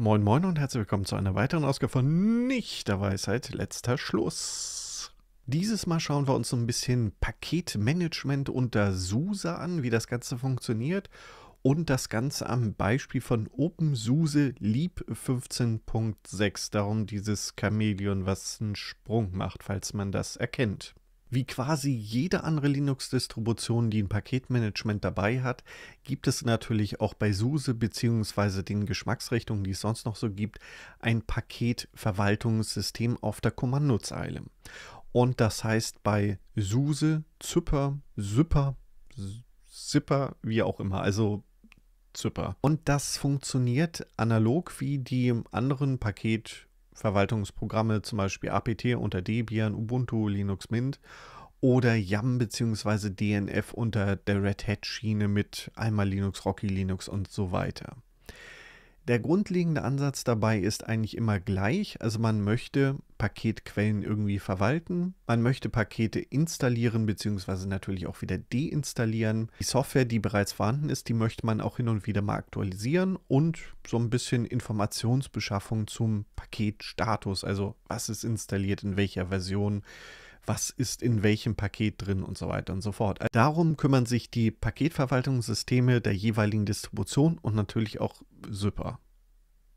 Moin Moin und herzlich willkommen zu einer weiteren Ausgabe von Nicht der Weisheit, letzter Schluss. Dieses Mal schauen wir uns so ein bisschen Paketmanagement unter SUSE an, wie das Ganze funktioniert und das Ganze am Beispiel von OpenSUSE Leap 15.6. Darum dieses Chamäleon, was einen Sprung macht, falls man das erkennt. Wie quasi jede andere Linux-Distribution, die ein Paketmanagement dabei hat, gibt es natürlich auch bei SUSE bzw. den Geschmacksrichtungen, die es sonst noch so gibt, ein Paketverwaltungssystem auf der Kommandozeile. Und das heißt bei SUSE, Zyper, Syper, Zipper, wie auch immer, also Zyper. Und das funktioniert analog wie die anderen Paketverwaltungssysteme. Verwaltungsprogramme, zum Beispiel APT unter Debian, Ubuntu, Linux Mint oder YAM bzw. DNF unter der Red Hat Schiene mit einmal Linux Rocky, Linux und so weiter. Der grundlegende Ansatz dabei ist eigentlich immer gleich. Also man möchte Paketquellen irgendwie verwalten. Man möchte Pakete installieren bzw. natürlich auch wieder deinstallieren. Die Software, die bereits vorhanden ist, die möchte man auch hin und wieder mal aktualisieren und so ein bisschen Informationsbeschaffung zum Paketstatus, also was ist installiert, in welcher Version was ist in welchem Paket drin und so weiter und so fort. Also darum kümmern sich die Paketverwaltungssysteme der jeweiligen Distribution und natürlich auch Super.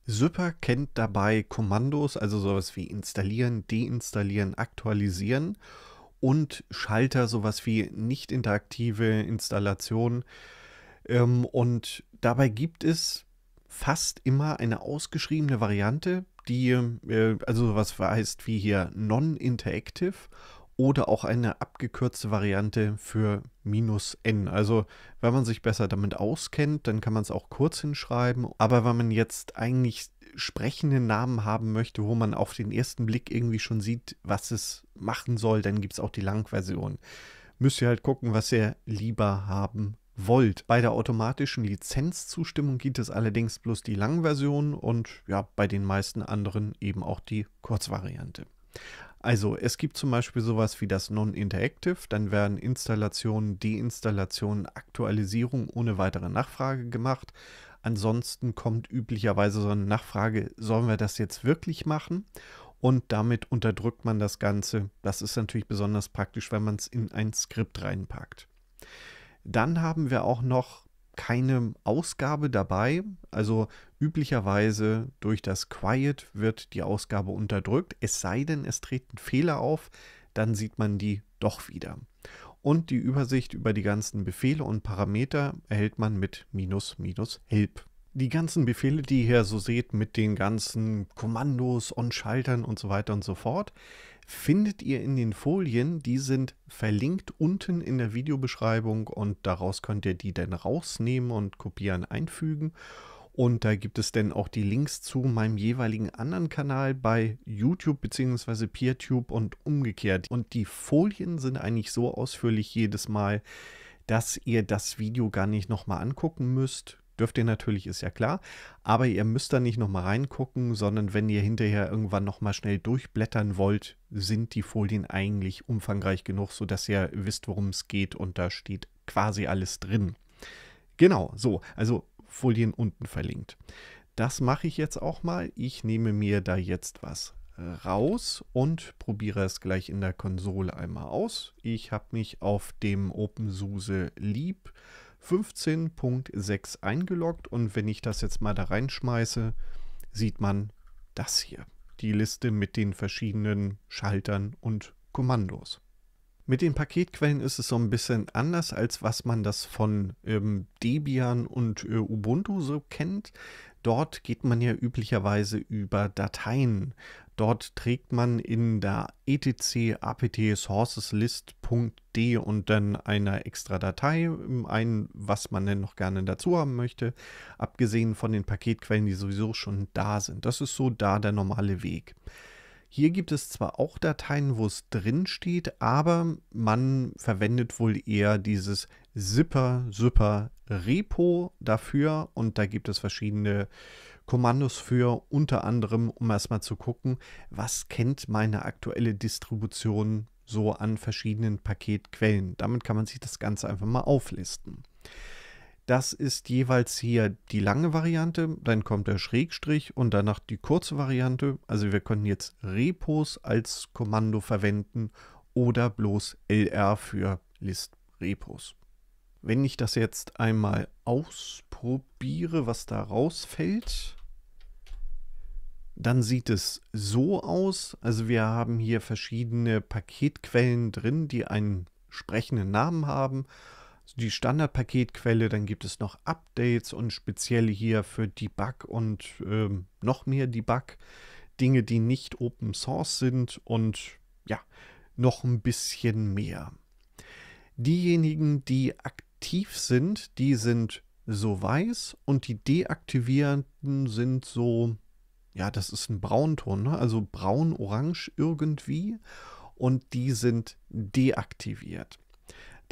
Super kennt dabei Kommandos, also sowas wie installieren, deinstallieren, aktualisieren und Schalter, sowas wie nicht interaktive Installation. Ähm, und dabei gibt es fast immer eine ausgeschriebene Variante, die äh, also was heißt wie hier non-interactive oder auch eine abgekürzte Variante für minus n. Also wenn man sich besser damit auskennt, dann kann man es auch kurz hinschreiben. Aber wenn man jetzt eigentlich sprechende Namen haben möchte, wo man auf den ersten Blick irgendwie schon sieht, was es machen soll, dann gibt es auch die Langversion. Müsst ihr halt gucken, was ihr lieber haben wollt. Bei der automatischen Lizenzzustimmung gibt es allerdings bloß die Langversion und ja, bei den meisten anderen eben auch die Kurzvariante. Also es gibt zum Beispiel sowas wie das Non-Interactive, dann werden Installationen, Deinstallationen, Aktualisierung ohne weitere Nachfrage gemacht. Ansonsten kommt üblicherweise so eine Nachfrage, sollen wir das jetzt wirklich machen? Und damit unterdrückt man das Ganze. Das ist natürlich besonders praktisch, wenn man es in ein Skript reinpackt. Dann haben wir auch noch keine Ausgabe dabei. Also üblicherweise durch das Quiet wird die Ausgabe unterdrückt, es sei denn, es treten Fehler auf, dann sieht man die doch wieder. Und die Übersicht über die ganzen Befehle und Parameter erhält man mit minus minus help. Die ganzen Befehle, die ihr hier so seht mit den ganzen Kommandos und Schaltern und so weiter und so fort, findet ihr in den Folien. Die sind verlinkt unten in der Videobeschreibung und daraus könnt ihr die dann rausnehmen und kopieren, einfügen. Und da gibt es dann auch die Links zu meinem jeweiligen anderen Kanal bei YouTube bzw. PeerTube und umgekehrt. Und die Folien sind eigentlich so ausführlich jedes Mal, dass ihr das Video gar nicht nochmal angucken müsst. Dürft ihr natürlich, ist ja klar. Aber ihr müsst da nicht nochmal reingucken, sondern wenn ihr hinterher irgendwann nochmal schnell durchblättern wollt, sind die Folien eigentlich umfangreich genug, sodass ihr wisst, worum es geht und da steht quasi alles drin. Genau, so, also Folien unten verlinkt. Das mache ich jetzt auch mal. Ich nehme mir da jetzt was äh, raus und probiere es gleich in der Konsole einmal aus. Ich habe mich auf dem OpenSUSE Lieb 15.6 eingeloggt und wenn ich das jetzt mal da reinschmeiße, sieht man das hier. Die Liste mit den verschiedenen Schaltern und Kommandos. Mit den Paketquellen ist es so ein bisschen anders, als was man das von ähm, Debian und äh, Ubuntu so kennt. Dort geht man ja üblicherweise über Dateien Dort trägt man in der etc apt sources list.d und dann einer extra Datei ähm, ein, was man denn noch gerne dazu haben möchte, abgesehen von den Paketquellen, die sowieso schon da sind. Das ist so da der normale Weg. Hier gibt es zwar auch Dateien, wo es drin steht, aber man verwendet wohl eher dieses Zipper, Zipper Repo dafür und da gibt es verschiedene Kommandos für, unter anderem, um erstmal zu gucken, was kennt meine aktuelle Distribution so an verschiedenen Paketquellen. Damit kann man sich das Ganze einfach mal auflisten. Das ist jeweils hier die lange Variante, dann kommt der Schrägstrich und danach die kurze Variante. Also wir können jetzt Repos als Kommando verwenden oder bloß LR für List Repos. Wenn ich das jetzt einmal ausprobiere, was da rausfällt, dann sieht es so aus. Also wir haben hier verschiedene Paketquellen drin, die einen sprechenden Namen haben die Standardpaketquelle, dann gibt es noch Updates und speziell hier für Debug und ähm, noch mehr Debug, Dinge, die nicht Open Source sind und ja, noch ein bisschen mehr. Diejenigen, die aktiv sind, die sind so weiß und die deaktivierten sind so, ja, das ist ein Braunton, ne? also braun-orange irgendwie und die sind deaktiviert.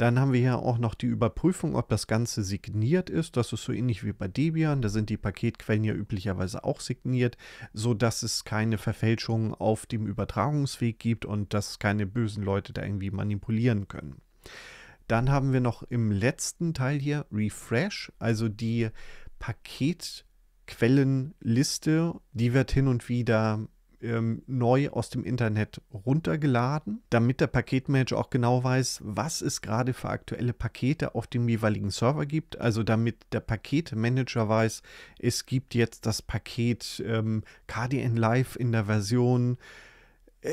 Dann haben wir hier auch noch die Überprüfung, ob das Ganze signiert ist. Das ist so ähnlich wie bei Debian. Da sind die Paketquellen ja üblicherweise auch signiert, sodass es keine Verfälschungen auf dem Übertragungsweg gibt und dass keine bösen Leute da irgendwie manipulieren können. Dann haben wir noch im letzten Teil hier Refresh, also die Paketquellenliste. Die wird hin und wieder ähm, neu aus dem Internet runtergeladen, damit der Paketmanager auch genau weiß, was es gerade für aktuelle Pakete auf dem jeweiligen Server gibt. Also damit der Paketmanager weiß, es gibt jetzt das Paket ähm, KDN Live in der Version. Äh,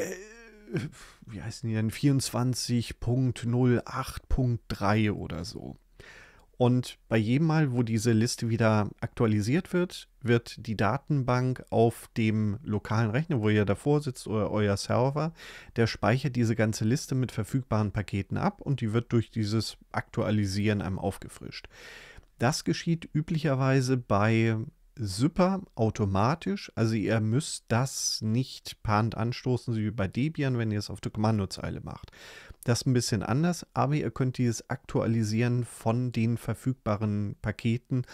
wie heißen die denn? 24.08.3 oder so. Und bei jedem Mal, wo diese Liste wieder aktualisiert wird, wird die Datenbank auf dem lokalen Rechner, wo ihr davor sitzt, oder euer Server, der speichert diese ganze Liste mit verfügbaren Paketen ab und die wird durch dieses Aktualisieren einem aufgefrischt. Das geschieht üblicherweise bei super automatisch. Also ihr müsst das nicht pant anstoßen, so wie bei Debian, wenn ihr es auf der Kommandozeile macht. Das ist ein bisschen anders, aber ihr könnt dieses Aktualisieren von den verfügbaren Paketen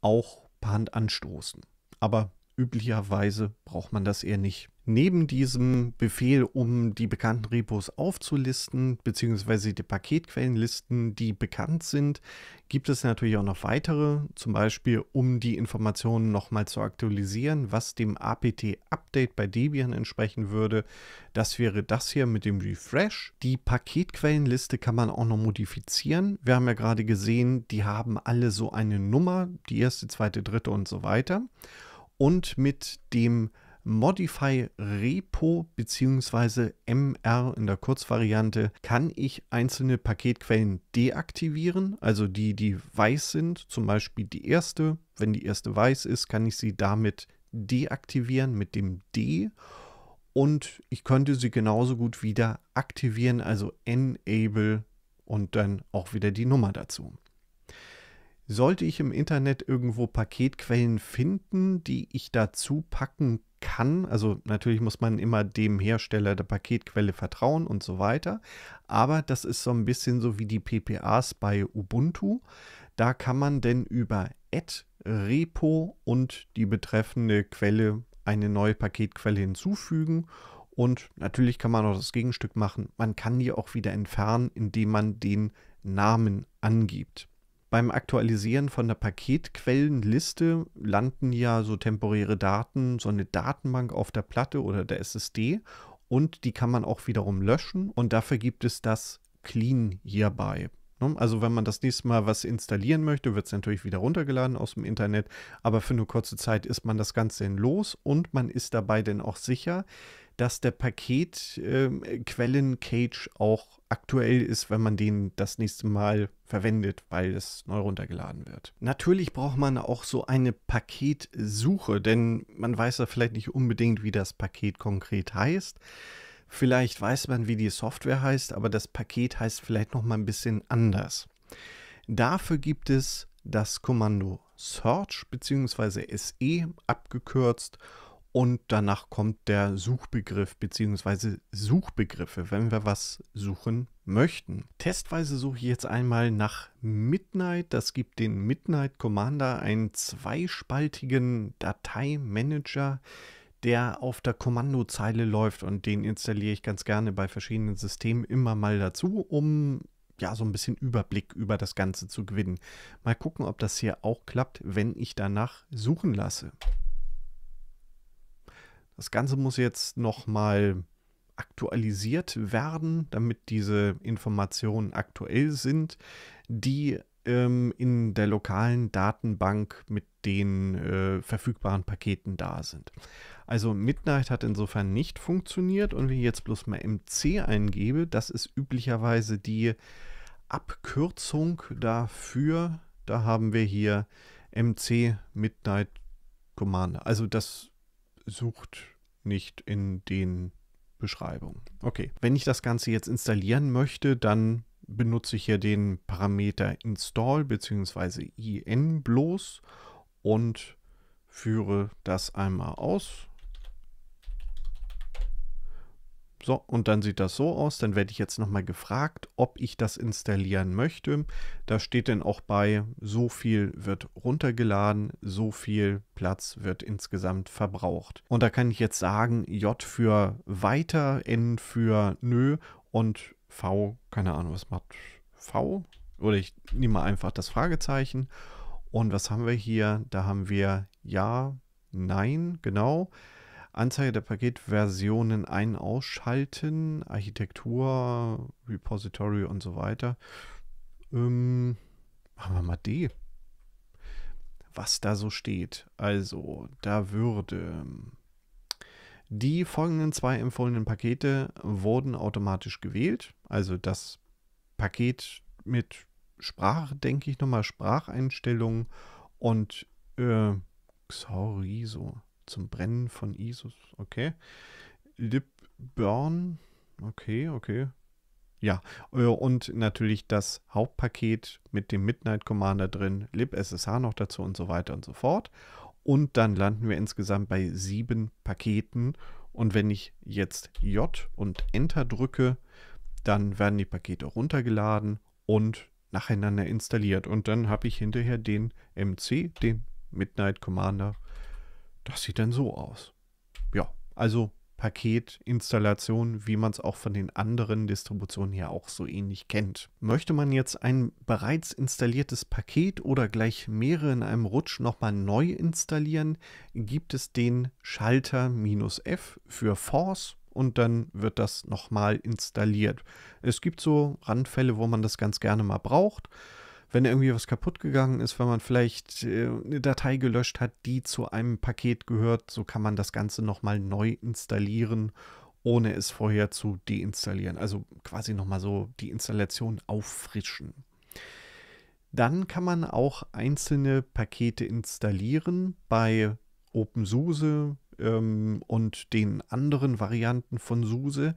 auch per Hand anstoßen. Aber Üblicherweise braucht man das eher nicht. Neben diesem Befehl, um die bekannten Repos aufzulisten, beziehungsweise die Paketquellenlisten, die bekannt sind, gibt es natürlich auch noch weitere, zum Beispiel um die Informationen nochmal zu aktualisieren, was dem APT-Update bei Debian entsprechen würde. Das wäre das hier mit dem Refresh. Die Paketquellenliste kann man auch noch modifizieren. Wir haben ja gerade gesehen, die haben alle so eine Nummer, die erste, zweite, dritte und so weiter und mit dem Modify Repo bzw. MR in der Kurzvariante kann ich einzelne Paketquellen deaktivieren, also die, die weiß sind, zum Beispiel die erste. Wenn die erste weiß ist, kann ich sie damit deaktivieren mit dem D und ich könnte sie genauso gut wieder aktivieren, also enable und dann auch wieder die Nummer dazu. Sollte ich im Internet irgendwo Paketquellen finden, die ich dazu packen kann, also natürlich muss man immer dem Hersteller der Paketquelle vertrauen und so weiter, aber das ist so ein bisschen so wie die PPAs bei Ubuntu. Da kann man denn über Add, Repo und die betreffende Quelle eine neue Paketquelle hinzufügen und natürlich kann man auch das Gegenstück machen. Man kann die auch wieder entfernen, indem man den Namen angibt beim Aktualisieren von der Paketquellenliste landen ja so temporäre Daten, so eine Datenbank auf der Platte oder der SSD und die kann man auch wiederum löschen und dafür gibt es das Clean hierbei. Ne? Also wenn man das nächste Mal was installieren möchte, wird es natürlich wieder runtergeladen aus dem Internet, aber für eine kurze Zeit ist man das Ganze los und man ist dabei denn auch sicher, dass der Paketquellen-Cage ähm, auch aktuell ist, wenn man den das nächste Mal verwendet, weil es neu runtergeladen wird. Natürlich braucht man auch so eine Paketsuche, denn man weiß ja vielleicht nicht unbedingt, wie das Paket konkret heißt. Vielleicht weiß man, wie die Software heißt, aber das Paket heißt vielleicht noch mal ein bisschen anders. Dafür gibt es das Kommando Search bzw. SE e abgekürzt und danach kommt der Suchbegriff bzw. Suchbegriffe, wenn wir was suchen möchten. Testweise suche ich jetzt einmal nach Midnight. Das gibt den Midnight Commander einen zweispaltigen Dateimanager, der auf der Kommandozeile läuft und den installiere ich ganz gerne bei verschiedenen Systemen immer mal dazu, um ja, so ein bisschen Überblick über das Ganze zu gewinnen. Mal gucken, ob das hier auch klappt, wenn ich danach suchen lasse. Das Ganze muss jetzt nochmal aktualisiert werden, damit diese Informationen aktuell sind, die ähm, in der lokalen Datenbank mit den äh, verfügbaren Paketen da sind. Also Midnight hat insofern nicht funktioniert und wenn ich jetzt bloß mal MC eingebe, das ist üblicherweise die Abkürzung dafür. Da haben wir hier MC Midnight Commander. Also das sucht nicht in den Beschreibungen. Okay, wenn ich das Ganze jetzt installieren möchte, dann benutze ich hier den Parameter install bzw. in bloß und führe das einmal aus So, und dann sieht das so aus. Dann werde ich jetzt nochmal gefragt, ob ich das installieren möchte. Da steht dann auch bei, so viel wird runtergeladen, so viel Platz wird insgesamt verbraucht. Und da kann ich jetzt sagen, J für weiter, N für nö und V, keine Ahnung, was macht V? Oder ich nehme mal einfach das Fragezeichen. Und was haben wir hier? Da haben wir ja, nein, genau. Genau Anzeige der Paketversionen ein- ausschalten, Architektur, Repository und so weiter. Ähm, machen wir mal D. Was da so steht. Also, da würde ähm, die folgenden zwei empfohlenen Pakete wurden automatisch gewählt. Also das Paket mit Sprache, denke ich nochmal, Spracheinstellungen und äh, so zum Brennen von Isus. Okay. Lipburn. Okay, okay. Ja, äh, und natürlich das Hauptpaket mit dem Midnight Commander drin, libssh noch dazu und so weiter und so fort. Und dann landen wir insgesamt bei sieben Paketen. Und wenn ich jetzt J und Enter drücke, dann werden die Pakete runtergeladen und nacheinander installiert. Und dann habe ich hinterher den MC, den Midnight Commander das sieht dann so aus. Ja, also Paketinstallation, wie man es auch von den anderen Distributionen ja auch so ähnlich kennt. Möchte man jetzt ein bereits installiertes Paket oder gleich mehrere in einem Rutsch nochmal neu installieren, gibt es den Schalter "-f" für Force und dann wird das nochmal installiert. Es gibt so Randfälle, wo man das ganz gerne mal braucht wenn irgendwie was kaputt gegangen ist, wenn man vielleicht äh, eine Datei gelöscht hat, die zu einem Paket gehört, so kann man das Ganze nochmal neu installieren, ohne es vorher zu deinstallieren. Also quasi nochmal so die Installation auffrischen. Dann kann man auch einzelne Pakete installieren bei OpenSUSE ähm, und den anderen Varianten von SUSE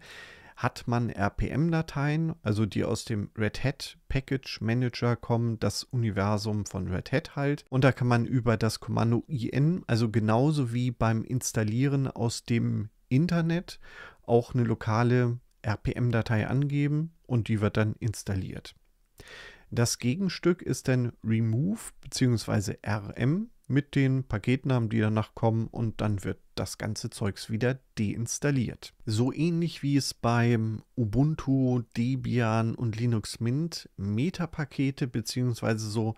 hat man RPM-Dateien, also die aus dem Red Hat Package Manager kommen, das Universum von Red Hat halt. Und da kann man über das Kommando IN, also genauso wie beim Installieren aus dem Internet, auch eine lokale RPM-Datei angeben und die wird dann installiert. Das Gegenstück ist dann Remove bzw. RM mit den Paketnamen, die danach kommen und dann wird das ganze Zeugs wieder deinstalliert. So ähnlich wie es beim Ubuntu, Debian und Linux Mint Metapakete bzw. so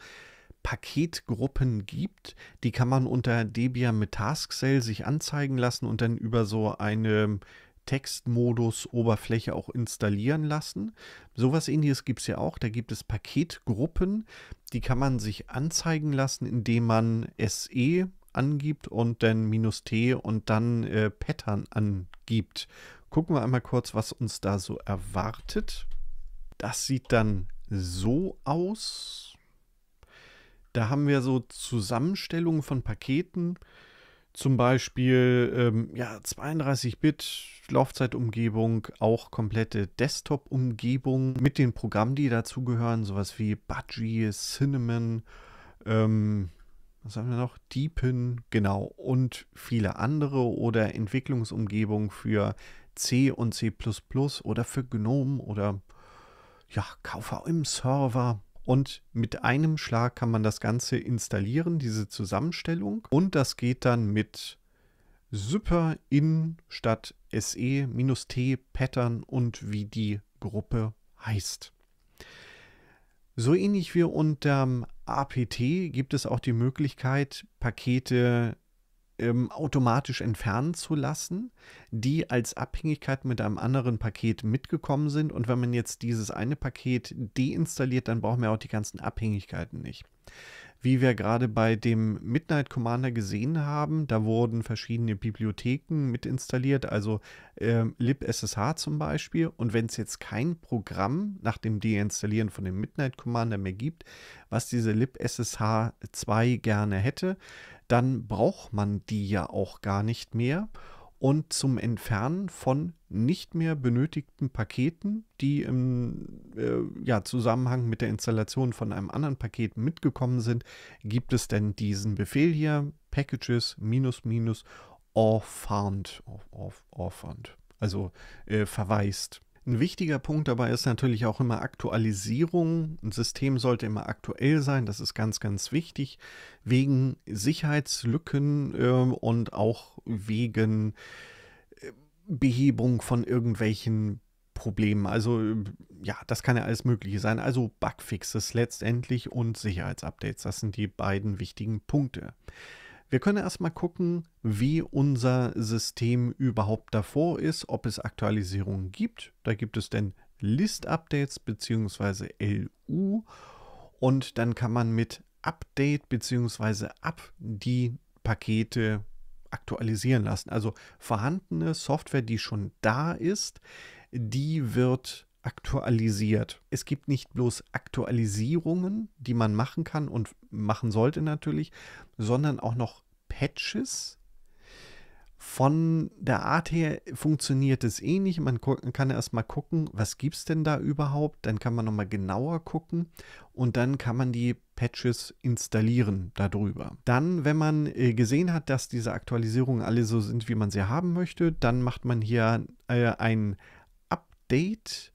Paketgruppen gibt. Die kann man unter Debian mit Tasksell sich anzeigen lassen und dann über so eine Textmodus Oberfläche auch installieren lassen. Sowas ähnliches gibt es ja auch. Da gibt es Paketgruppen, die kann man sich anzeigen lassen, indem man SE angibt und dann minus T und dann äh, Pattern angibt. Gucken wir einmal kurz, was uns da so erwartet. Das sieht dann so aus. Da haben wir so Zusammenstellungen von Paketen. Zum Beispiel ähm, ja, 32-Bit Laufzeitumgebung, auch komplette Desktop-Umgebung mit den Programmen, die dazugehören, sowas wie Budgie, Cinnamon, ähm, was haben wir noch? Deepin, genau, und viele andere oder Entwicklungsumgebungen für C und C oder für GNOME oder ja, KVM-Server. Und mit einem Schlag kann man das Ganze installieren, diese Zusammenstellung. Und das geht dann mit super in statt se minus t Pattern und wie die Gruppe heißt. So ähnlich wie unter APT gibt es auch die Möglichkeit, Pakete ähm, automatisch entfernen zu lassen, die als Abhängigkeit mit einem anderen Paket mitgekommen sind. Und wenn man jetzt dieses eine Paket deinstalliert, dann brauchen wir auch die ganzen Abhängigkeiten nicht wie wir gerade bei dem Midnight Commander gesehen haben. Da wurden verschiedene Bibliotheken mit installiert, also äh, libssh zum Beispiel. Und wenn es jetzt kein Programm nach dem Deinstallieren von dem Midnight Commander mehr gibt, was diese libssh 2 gerne hätte, dann braucht man die ja auch gar nicht mehr und zum Entfernen von nicht mehr benötigten Paketen, die im äh, ja, Zusammenhang mit der Installation von einem anderen Paket mitgekommen sind, gibt es denn diesen Befehl hier, packages minus minus all found, all, all, all found also äh, verweist. Ein wichtiger Punkt dabei ist natürlich auch immer Aktualisierung. Ein System sollte immer aktuell sein, das ist ganz, ganz wichtig, wegen Sicherheitslücken äh, und auch wegen äh, Behebung von irgendwelchen Problemen. Also äh, ja, das kann ja alles Mögliche sein. Also Bugfixes letztendlich und Sicherheitsupdates, das sind die beiden wichtigen Punkte. Wir können erstmal gucken, wie unser System überhaupt davor ist, ob es Aktualisierungen gibt. Da gibt es denn List-Updates bzw. LU und dann kann man mit Update bzw. Up die Pakete aktualisieren lassen. Also vorhandene Software, die schon da ist, die wird aktualisiert aktualisiert. Es gibt nicht bloß Aktualisierungen, die man machen kann und machen sollte natürlich, sondern auch noch Patches. Von der Art her funktioniert es ähnlich. Eh man kann erstmal gucken, was gibt es denn da überhaupt. Dann kann man nochmal genauer gucken und dann kann man die Patches installieren darüber. Dann, wenn man äh, gesehen hat, dass diese Aktualisierungen alle so sind, wie man sie haben möchte, dann macht man hier äh, ein Update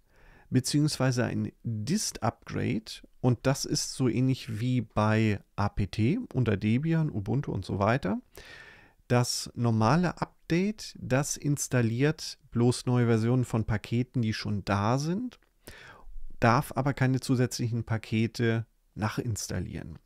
beziehungsweise ein Dist-Upgrade. Und das ist so ähnlich wie bei APT unter Debian, Ubuntu und so weiter. Das normale Update, das installiert bloß neue Versionen von Paketen, die schon da sind, darf aber keine zusätzlichen Pakete nachinstallieren.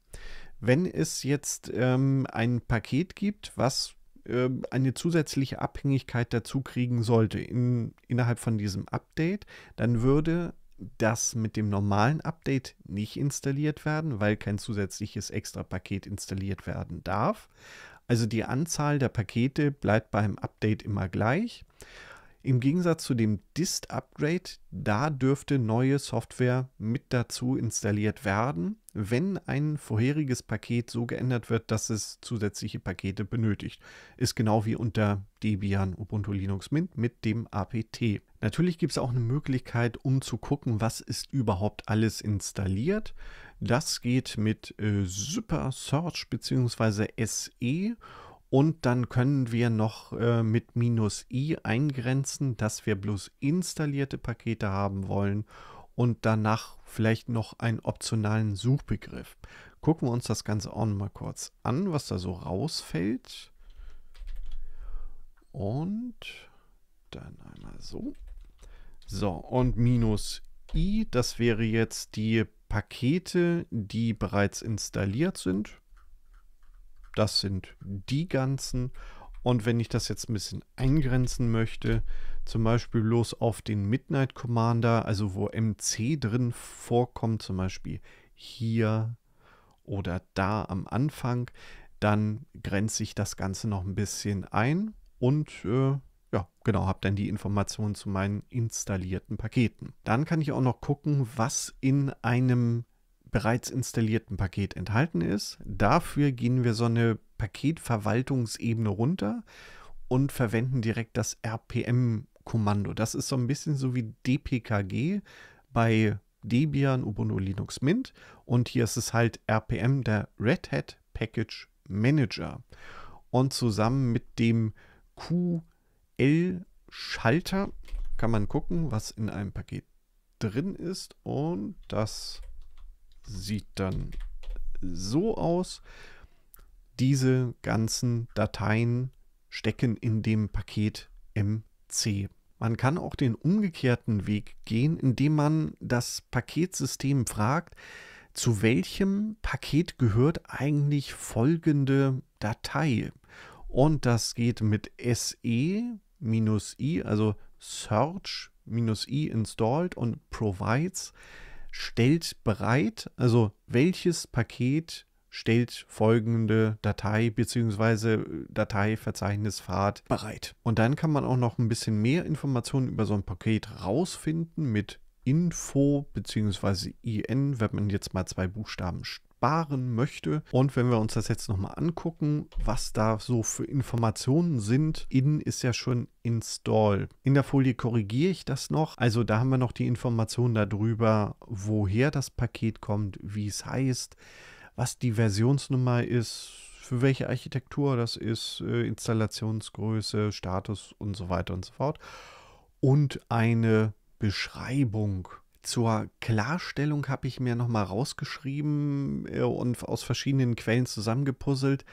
Wenn es jetzt ähm, ein Paket gibt, was ähm, eine zusätzliche Abhängigkeit dazu kriegen sollte in, innerhalb von diesem Update, dann würde das mit dem normalen Update nicht installiert werden, weil kein zusätzliches Extra-Paket installiert werden darf. Also die Anzahl der Pakete bleibt beim Update immer gleich. Im Gegensatz zu dem Dist-Upgrade, da dürfte neue Software mit dazu installiert werden, wenn ein vorheriges Paket so geändert wird, dass es zusätzliche Pakete benötigt. Ist genau wie unter Debian Ubuntu Linux Mint mit dem APT. Natürlich gibt es auch eine Möglichkeit, um zu gucken, was ist überhaupt alles installiert. Das geht mit äh, Super Search bzw. SE und dann können wir noch äh, mit minus i eingrenzen, dass wir bloß installierte Pakete haben wollen und danach vielleicht noch einen optionalen Suchbegriff. Gucken wir uns das Ganze auch mal kurz an, was da so rausfällt. Und dann einmal so. So, und minus i, das wäre jetzt die Pakete, die bereits installiert sind das sind die ganzen. Und wenn ich das jetzt ein bisschen eingrenzen möchte, zum Beispiel bloß auf den Midnight Commander, also wo MC drin vorkommt, zum Beispiel hier oder da am Anfang, dann grenze ich das Ganze noch ein bisschen ein und äh, ja, genau, habe dann die Informationen zu meinen installierten Paketen. Dann kann ich auch noch gucken, was in einem bereits installierten Paket enthalten ist. Dafür gehen wir so eine Paketverwaltungsebene runter und verwenden direkt das RPM-Kommando. Das ist so ein bisschen so wie DPKG bei Debian, Ubuntu, Linux, Mint. Und hier ist es halt RPM, der Red Hat Package Manager. Und zusammen mit dem QL-Schalter kann man gucken, was in einem Paket drin ist. Und das sieht dann so aus. Diese ganzen Dateien stecken in dem Paket MC. Man kann auch den umgekehrten Weg gehen, indem man das Paketsystem fragt, zu welchem Paket gehört eigentlich folgende Datei? Und das geht mit SE-I, also Search-I installed und Provides stellt bereit, also welches Paket stellt folgende Datei bzw. Äh, Dateiverzeichnispfad bereit. Und dann kann man auch noch ein bisschen mehr Informationen über so ein Paket rausfinden mit Info bzw. IN, wenn man jetzt mal zwei Buchstaben sparen möchte. Und wenn wir uns das jetzt nochmal angucken, was da so für Informationen sind, in ist ja schon install. In der Folie korrigiere ich das noch. Also da haben wir noch die Informationen darüber, woher das Paket kommt, wie es heißt, was die Versionsnummer ist, für welche Architektur das ist, äh, Installationsgröße, Status und so weiter und so fort. Und eine Beschreibung zur Klarstellung habe ich mir nochmal rausgeschrieben äh, und aus verschiedenen Quellen zusammengepuzzelt,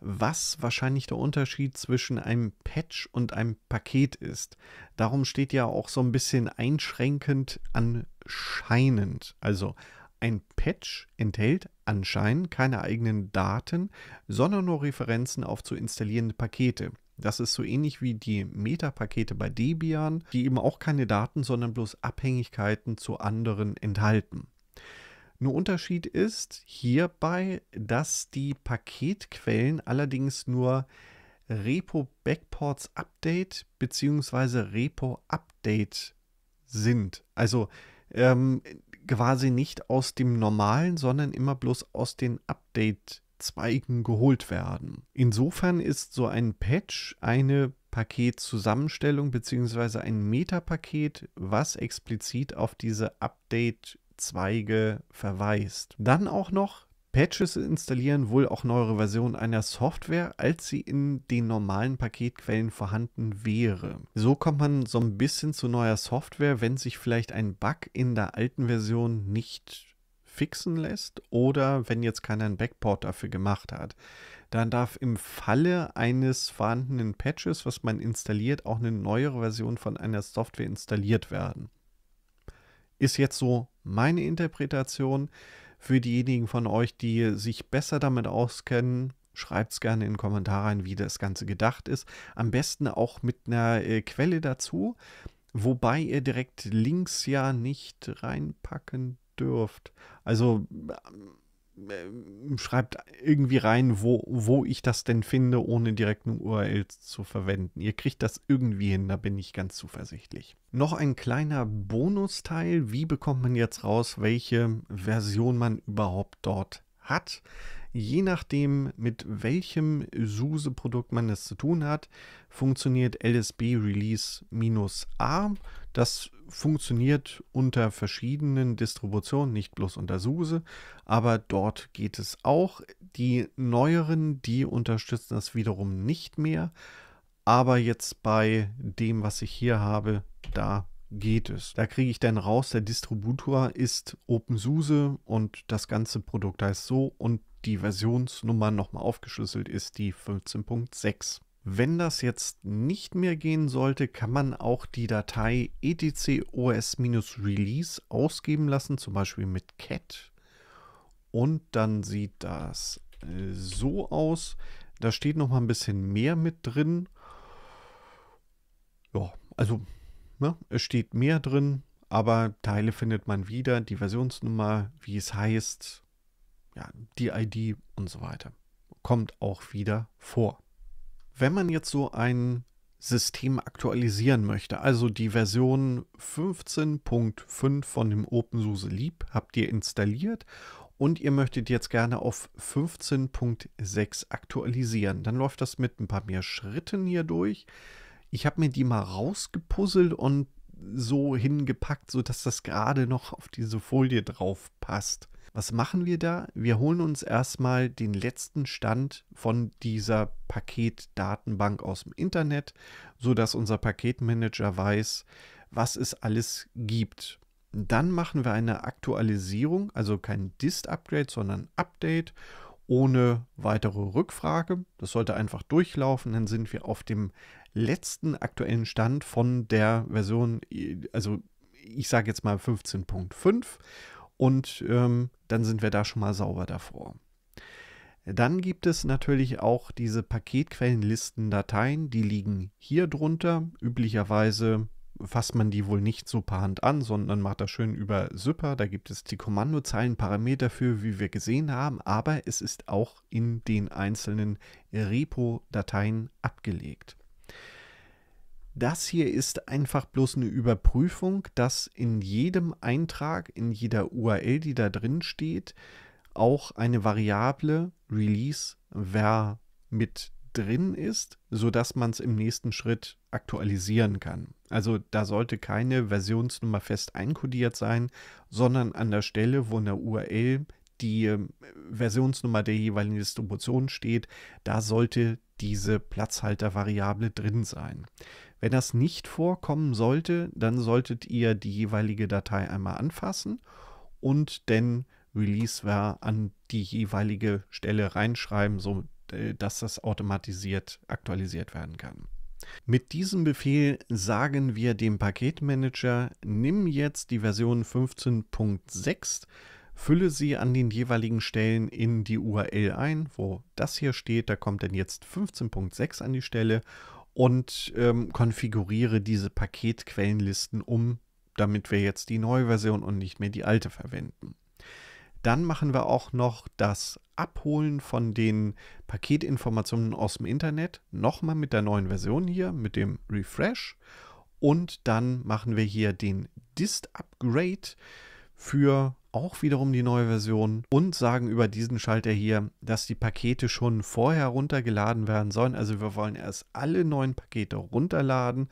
was wahrscheinlich der Unterschied zwischen einem Patch und einem Paket ist. Darum steht ja auch so ein bisschen einschränkend anscheinend. Also ein Patch enthält anscheinend keine eigenen Daten, sondern nur Referenzen auf zu installierende Pakete. Das ist so ähnlich wie die Metapakete bei Debian, die eben auch keine Daten, sondern bloß Abhängigkeiten zu anderen enthalten. Nur Unterschied ist hierbei, dass die Paketquellen allerdings nur Repo Backports Update bzw. Repo Update sind. Also ähm, quasi nicht aus dem normalen, sondern immer bloß aus den Update Zweigen geholt werden. Insofern ist so ein Patch eine Paketzusammenstellung bzw. ein Metapaket, was explizit auf diese Update-Zweige verweist. Dann auch noch Patches installieren wohl auch neuere Versionen einer Software, als sie in den normalen Paketquellen vorhanden wäre. So kommt man so ein bisschen zu neuer Software, wenn sich vielleicht ein Bug in der alten Version nicht fixen lässt oder wenn jetzt keiner einen Backport dafür gemacht hat, dann darf im Falle eines vorhandenen Patches, was man installiert, auch eine neuere Version von einer Software installiert werden. Ist jetzt so meine Interpretation. Für diejenigen von euch, die sich besser damit auskennen, schreibt es gerne in den Kommentaren, wie das Ganze gedacht ist. Am besten auch mit einer äh, Quelle dazu, wobei ihr direkt Links ja nicht reinpacken dürft. Also ähm, schreibt irgendwie rein, wo, wo ich das denn finde, ohne direkt eine URL zu verwenden. Ihr kriegt das irgendwie hin, da bin ich ganz zuversichtlich. Noch ein kleiner Bonusteil. Wie bekommt man jetzt raus, welche Version man überhaupt dort hat? Je nachdem, mit welchem SUSE-Produkt man es zu tun hat, funktioniert LSB Release-A. Das funktioniert unter verschiedenen Distributionen, nicht bloß unter SUSE, aber dort geht es auch. Die neueren, die unterstützen das wiederum nicht mehr, aber jetzt bei dem, was ich hier habe, da geht es. Da kriege ich dann raus, der Distributor ist OpenSUSE und das ganze Produkt heißt so und die Versionsnummer nochmal aufgeschlüsselt ist die 15.6. Wenn das jetzt nicht mehr gehen sollte, kann man auch die Datei etcos release ausgeben lassen, zum Beispiel mit cat. Und dann sieht das äh, so aus. Da steht noch mal ein bisschen mehr mit drin. Ja, also ne, es steht mehr drin, aber Teile findet man wieder, die Versionsnummer, wie es heißt, ja, die ID und so weiter. Kommt auch wieder vor. Wenn man jetzt so ein System aktualisieren möchte, also die Version 15.5 von dem OpenSUSE Leap habt ihr installiert und ihr möchtet jetzt gerne auf 15.6 aktualisieren, dann läuft das mit ein paar mehr Schritten hier durch. Ich habe mir die mal rausgepuzzelt und so hingepackt, sodass das gerade noch auf diese Folie drauf passt. Was machen wir da? Wir holen uns erstmal den letzten Stand von dieser Paketdatenbank aus dem Internet, sodass unser Paketmanager weiß, was es alles gibt. Dann machen wir eine Aktualisierung, also kein Dist-Upgrade, sondern Update ohne weitere Rückfrage. Das sollte einfach durchlaufen, dann sind wir auf dem letzten aktuellen Stand von der Version, also ich sage jetzt mal 15.5 und ähm, dann sind wir da schon mal sauber davor. Dann gibt es natürlich auch diese Paketquellenlisten-Dateien, die liegen hier drunter. Üblicherweise fasst man die wohl nicht so per Hand an, sondern macht das schön über Zipper. Da gibt es die Kommandozeilenparameter für, wie wir gesehen haben, aber es ist auch in den einzelnen Repo-Dateien abgelegt. Das hier ist einfach bloß eine Überprüfung, dass in jedem Eintrag, in jeder URL, die da drin steht, auch eine Variable Release ver mit drin ist, sodass man es im nächsten Schritt aktualisieren kann. Also da sollte keine Versionsnummer fest einkodiert sein, sondern an der Stelle, wo in der URL die ähm, Versionsnummer der jeweiligen Distribution steht, da sollte diese Platzhaltervariable drin sein. Wenn das nicht vorkommen sollte, dann solltet ihr die jeweilige Datei einmal anfassen und den Releaseware an die jeweilige Stelle reinschreiben, so äh, dass das automatisiert aktualisiert werden kann. Mit diesem Befehl sagen wir dem Paketmanager, nimm jetzt die Version 15.6, fülle sie an den jeweiligen Stellen in die URL ein, wo das hier steht, da kommt dann jetzt 15.6 an die Stelle und ähm, konfiguriere diese Paketquellenlisten um, damit wir jetzt die neue Version und nicht mehr die alte verwenden. Dann machen wir auch noch das Abholen von den Paketinformationen aus dem Internet, nochmal mit der neuen Version hier, mit dem Refresh. Und dann machen wir hier den Dist-Upgrade für auch wiederum die neue Version und sagen über diesen Schalter hier, dass die Pakete schon vorher runtergeladen werden sollen. Also wir wollen erst alle neuen Pakete runterladen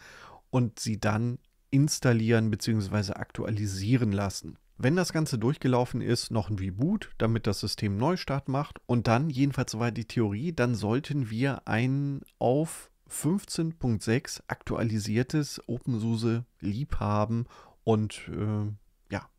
und sie dann installieren bzw. aktualisieren lassen. Wenn das Ganze durchgelaufen ist, noch ein Reboot, damit das System Neustart macht und dann, jedenfalls soweit die Theorie, dann sollten wir ein auf 15.6 aktualisiertes OpenSUSE lieb haben und äh,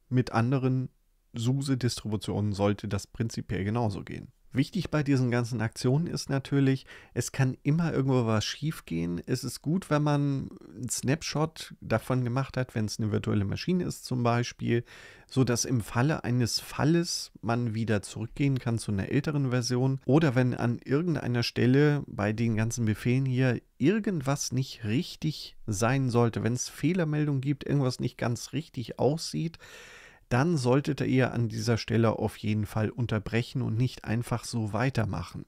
mit anderen SUSE-Distributionen sollte das prinzipiell genauso gehen. Wichtig bei diesen ganzen Aktionen ist natürlich, es kann immer irgendwo was schiefgehen. Es ist gut, wenn man einen Snapshot davon gemacht hat, wenn es eine virtuelle Maschine ist zum Beispiel, sodass im Falle eines Falles man wieder zurückgehen kann zu einer älteren Version oder wenn an irgendeiner Stelle bei den ganzen Befehlen hier irgendwas nicht richtig sein sollte, wenn es Fehlermeldungen gibt, irgendwas nicht ganz richtig aussieht, dann solltet ihr an dieser Stelle auf jeden Fall unterbrechen und nicht einfach so weitermachen.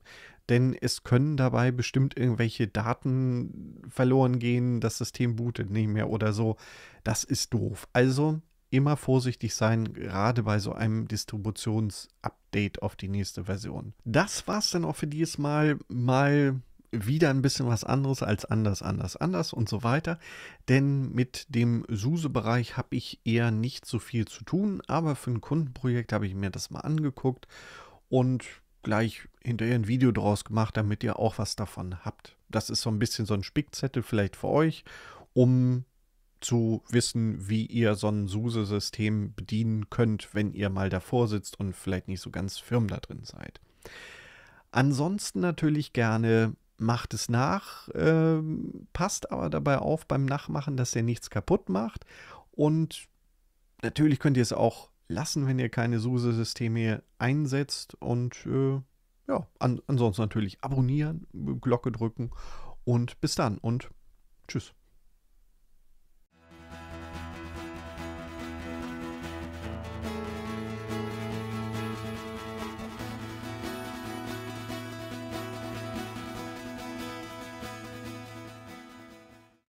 Denn es können dabei bestimmt irgendwelche Daten verloren gehen, das System bootet nicht mehr oder so. Das ist doof. Also immer vorsichtig sein, gerade bei so einem Distributionsupdate auf die nächste Version. Das war's dann auch für dieses Mal. Mal wieder ein bisschen was anderes als anders, anders, anders und so weiter. Denn mit dem SUSE-Bereich habe ich eher nicht so viel zu tun, aber für ein Kundenprojekt habe ich mir das mal angeguckt und gleich hinterher ein Video draus gemacht, damit ihr auch was davon habt. Das ist so ein bisschen so ein Spickzettel vielleicht für euch, um zu wissen, wie ihr so ein SUSE-System bedienen könnt, wenn ihr mal davor sitzt und vielleicht nicht so ganz firm da drin seid. Ansonsten natürlich gerne macht es nach, äh, passt aber dabei auf beim Nachmachen, dass er nichts kaputt macht. Und natürlich könnt ihr es auch lassen, wenn ihr keine SUSE-Systeme einsetzt. Und äh, ja, an, ansonsten natürlich abonnieren, Glocke drücken und bis dann und tschüss.